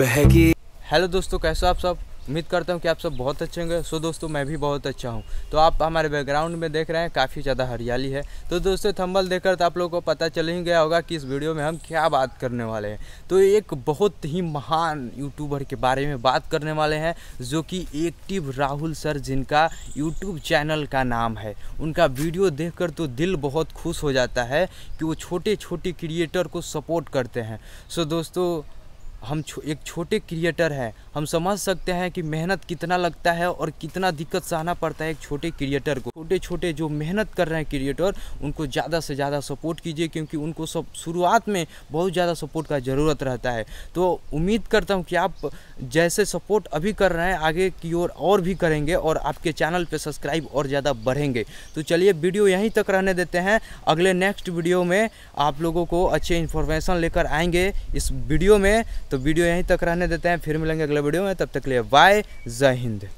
बहगी hello दोस्तों कैसे हो आप सब उम्मीद करता हूँ कि आप सब बहुत अच्छे होंगे सो दोस्तों मैं भी बहुत अच्छा हूँ तो आप हमारे बैकग्राउंड में देख रहे हैं काफ़ी ज़्यादा हरियाली है तो दोस्तों थंबल देखकर तो आप लोगों को पता चल ही गया होगा कि इस वीडियो में हम क्या बात करने वाले हैं तो एक बहुत ही महान यूट्यूबर के बारे में बात करने वाले हैं जो कि एक्टिव राहुल सर जिनका यूट्यूब चैनल का नाम है उनका वीडियो देख तो दिल बहुत खुश हो जाता है कि वो छोटे छोटे क्रिएटर को सपोर्ट करते हैं सो दोस्तों हम छो, एक छोटे क्रिएटर हैं हम समझ सकते हैं कि मेहनत कितना लगता है और कितना दिक्कत सहना पड़ता है एक छोटे क्रिएटर को छोटे छोटे जो मेहनत कर रहे हैं क्रिएटर उनको ज़्यादा से ज़्यादा सपोर्ट कीजिए क्योंकि उनको सब शुरुआत में बहुत ज़्यादा सपोर्ट का ज़रूरत रहता है तो उम्मीद करता हूँ कि आप जैसे सपोर्ट अभी कर रहे हैं आगे की ओर और, और भी करेंगे और आपके चैनल पर सब्सक्राइब और ज़्यादा बढ़ेंगे तो चलिए वीडियो यहीं तक रहने देते हैं अगले नेक्स्ट वीडियो में आप लोगों को अच्छे इन्फॉर्मेशन लेकर आएंगे इस वीडियो में तो वीडियो यहीं तक रहने देते हैं फिर मिलेंगे अगले अगले वीडियो में तब तक के लिए बाय जय हिंद